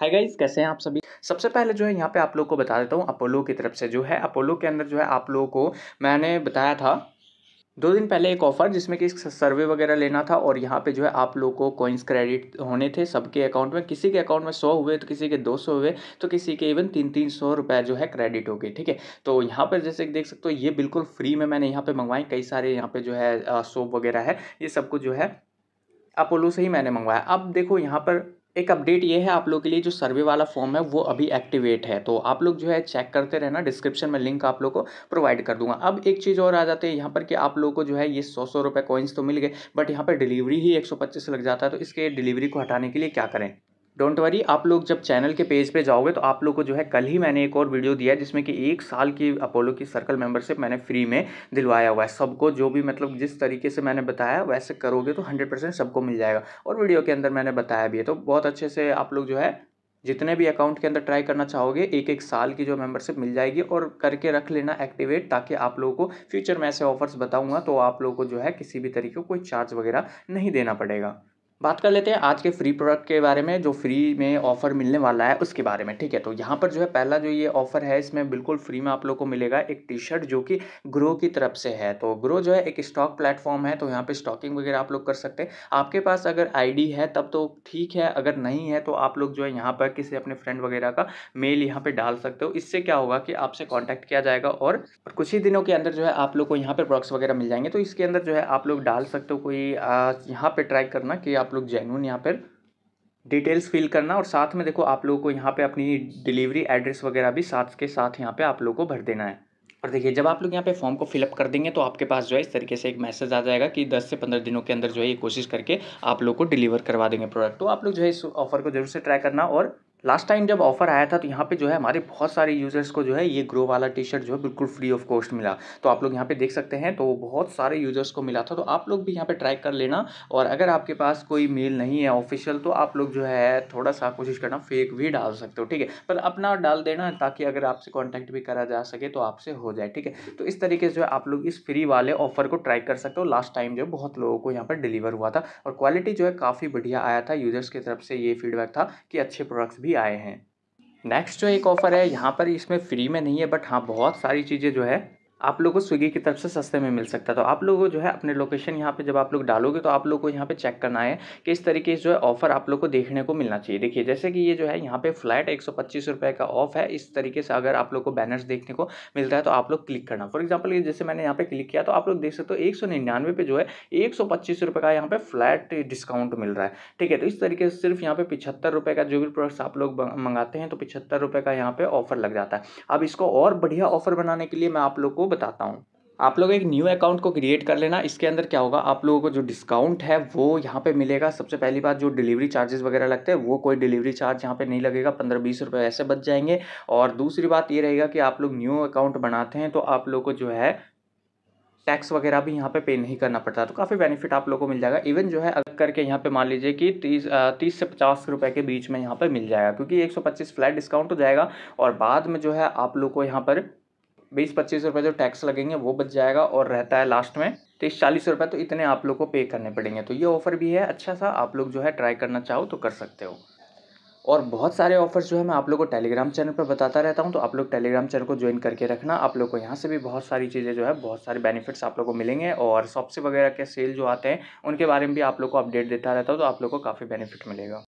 hi guys कैसे हैं आप सभी सबसे पहले जो है यहाँ पे आप लोग को बता देता हूँ अपोलो की तरफ से जो है अपोलो के अंदर जो है आप लोगों को मैंने बताया था दो दिन पहले एक ऑफ़र जिसमें कि सर्वे वगैरह लेना था और यहाँ पे जो है आप लोगों को कॉइन्स क्रेडिट होने थे सबके अकाउंट में किसी के अकाउंट में सौ हुए तो किसी के दो सौ हुए तो किसी के इवन तीन तीन सौ रुपये जो है क्रेडिट हो गए ठीक है तो यहाँ पर जैसे देख सकते हो ये बिल्कुल फ्री में मैंने यहाँ पर मंगवाई कई सारे यहाँ पर जो है सोप वगैरह है ये सब कुछ जो है अपोलो से ही मैंने मंगवाया अब देखो यहाँ पर एक अपडेट ये है आप लोग के लिए जो सर्वे वाला फॉर्म है वो अभी एक्टिवेट है तो आप लोग जो है चेक करते रहना डिस्क्रिप्शन में लिंक आप लोग को प्रोवाइड कर दूंगा अब एक चीज़ और आ जाती है यहाँ पर कि आप लोग को जो है ये सौ सौ रुपये कॉइन्स तो मिल गए बट यहाँ पर डिलीवरी ही एक सौ पच्चीस लग जाता है तो इसके डिलीवरी को हटाने के लिए क्या करें डोंट वरी आप लोग जब चैनल के पेज पे जाओगे तो आप लोग को जो है कल ही मैंने एक और वीडियो दिया है जिसमें कि एक साल की अपोलो की सर्कल मेंबरशिप मैंने फ्री में दिलवाया हुआ है सबको जो भी मतलब जिस तरीके से मैंने बताया वैसे करोगे तो हंड्रेड परसेंट सबको मिल जाएगा और वीडियो के अंदर मैंने बताया भी है तो बहुत अच्छे से आप लोग जो है जितने भी अकाउंट के अंदर ट्राई करना चाहोगे एक एक साल की जो मेंबरशिप मिल जाएगी और करके रख लेना एक्टिवेट ताकि आप लोगों को फ्यूचर में ऐसे ऑफर्स बताऊंगा तो आप लोगों को जो है किसी भी तरीके को कोई चार्ज वगैरह नहीं देना पड़ेगा बात कर लेते हैं आज के फ्री प्रोडक्ट के बारे में जो फ्री में ऑफ़र मिलने वाला है उसके बारे में ठीक है तो यहाँ पर जो है पहला जो ये ऑफ़र है इसमें बिल्कुल फ्री में आप लोग को मिलेगा एक टी शर्ट जो कि ग्रो की तरफ से है तो ग्रो जो है एक स्टॉक प्लेटफॉर्म है तो यहाँ पे स्टॉकिंग वगैरह आप लोग कर सकते हैं आपके पास अगर आई है तब तो ठीक है अगर नहीं है तो आप लोग जो है यहाँ पर किसी अपने फ्रेंड वगैरह का मेल यहाँ पर डाल सकते हो इससे क्या होगा कि आपसे कॉन्टैक्ट किया जाएगा और कुछ ही दिनों के अंदर जो है आप लोग को यहाँ पर प्रोडक्ट्स वगैरह मिल जाएंगे तो इसके अंदर जो है आप लोग डाल सकते हो कोई यहाँ पर ट्राई करना कि आप लोग जेनुअन यहाँ पर डिटेल्स फिल करना और साथ में देखो आप लोगों को यहाँ पे अपनी डिलीवरी एड्रेस वगैरह भी साथ के साथ यहाँ पे आप लोगों को भर देना है और देखिए जब आप लोग यहाँ पे फॉर्म को फिलअप कर देंगे तो आपके पास जो है इस तरीके से एक मैसेज आ जाएगा कि 10 से 15 दिनों के अंदर जो है ये कोशिश करके आप लोग को डिलीवर करवा देंगे प्रोडक्ट तो आप लोग जो है इस ऑफर को जरूर से ट्राई करना और लास्ट टाइम जब ऑफर आया था तो यहाँ पे जो है हमारे बहुत सारे यूज़र्स को जो है ये ग्रो वाला टी शर्ट जो है बिल्कुल फ्री ऑफ कॉस्ट मिला तो आप लोग यहाँ पे देख सकते हैं तो बहुत सारे यूज़र्स को मिला था तो आप लोग भी यहाँ पे ट्राई कर लेना और अगर आपके पास कोई मेल नहीं है ऑफिशियल तो आप लोग जो है थोड़ा सा कोशिश करना फेक भी डाल सकते हो ठीक है पर अपना डाल देना ताकि अगर आपसे कॉन्टैक्ट भी करा जा सके तो आपसे हो जाए ठीक है तो इस तरीके से जो है आप लोग इस फ्री वाले ऑफर को ट्राई कर सकते हो लास्ट टाइम जो है बहुत लोगों को यहाँ पर डिलीवर हुआ था और क्वालिटी जो है काफ़ी बढ़िया आया था यूज़र्स की तरफ से ये फीडबैक था कि अच्छे प्रोडक्ट्स भी भी आए हैं नेक्स्ट जो एक ऑफ़र है यहाँ पर इसमें फ़्री में नहीं है बट हाँ बहुत सारी चीज़ें जो है आप लोग को स्विगी की तरफ से सस्ते में मिल सकता है तो आप लोगों को जो है अपने लोकेशन यहाँ पे जब आप लोग डालोगे तो आप लोग को यहाँ पे चेक करना है कि इस तरीके से जो है ऑफर आप लोग को देखने को मिलना चाहिए देखिए जैसे कि ये जो है यहाँ पे फ्लैट एक सौ का ऑफ है इस तरीके से अगर आप लोग को बैनर्स देखने को मिलता है तो आप लोग क्लिक करना फॉर एग्जाम्पल ये जैसे मैंने यहाँ पे क्लिक किया तो आप लोग देख सकते हो एक सौ निन्यानवे पे जो है एक सौ पच्चीस रुपये का यहाँ पे फ्लैट डिस्काउंट मिल रहा है ठीक है तो इस तरीके से सिर्फ यहाँ पे पिछहत्तर रुपये का जो भी प्रोडक्ट्स आप लोग मंगाते हैं तो पिछहत्तर रुपये का यहाँ पे ऑफर लग जाता है अब इसको और बढ़िया ऑफर बनाने के लिए मैं आप लोग को आपको बताता हूँ आप लोग एक न्यू अकाउंट को क्रिएट कर लेना इसके अंदर क्या होगा आप लोगों को जो डिस्काउंट है वो यहाँ पे मिलेगा सबसे पहली बात जो डिलीवरी चार्जेस वगैरह लगते हैं वो कोई डिलीवरी चार्ज यहाँ पे नहीं लगेगा पंद्रह बीस रुपये ऐसे बच जाएंगे और दूसरी बात ये रहेगा कि आप लोग न्यू अकाउंट बनाते हैं तो आप लोग को जो है टैक्स वगैरह भी यहाँ पे पे नहीं करना पड़ता तो काफ़ी बेनिफिट आप लोगों को मिल जाएगा इवन जो है अगर करके यहाँ पे मान लीजिए कि तीस तीस से पचास रुपए के बीच में यहाँ पे मिल जाएगा क्योंकि एक सौ पच्चीस फ्लैट डिस्काउंट हो जाएगा और बाद में जो है आप लोग को यहाँ पर बीस पच्चीस रुपये जो टैक्स लगेंगे वो बच जाएगा और रहता है लास्ट में तीस चालीस रुपये तो इतने आप लोग को पे करने पड़ेंगे तो ये ऑफ़र भी है अच्छा सा आप लोग जो है ट्राई करना चाहो तो कर सकते हो और बहुत सारे ऑफर्स जो है मैं आप लोग को टेलीग्राम चैनल पर बताता रहता हूँ तो आप लोग टेलीग्राम चैनल को ज्वाइन करके रखना आप लोग को यहाँ से भी बहुत सारी चीज़ें जो है बहुत सारे बेनिफिट्स आप लोग को मिलेंगे और सॉप्स वगैरह के सेल जो आते हैं उनके बारे में भी आप लोग को अपडेट देता रहता हूँ तो आप लोग को काफ़ी बेनिफिट मिलेगा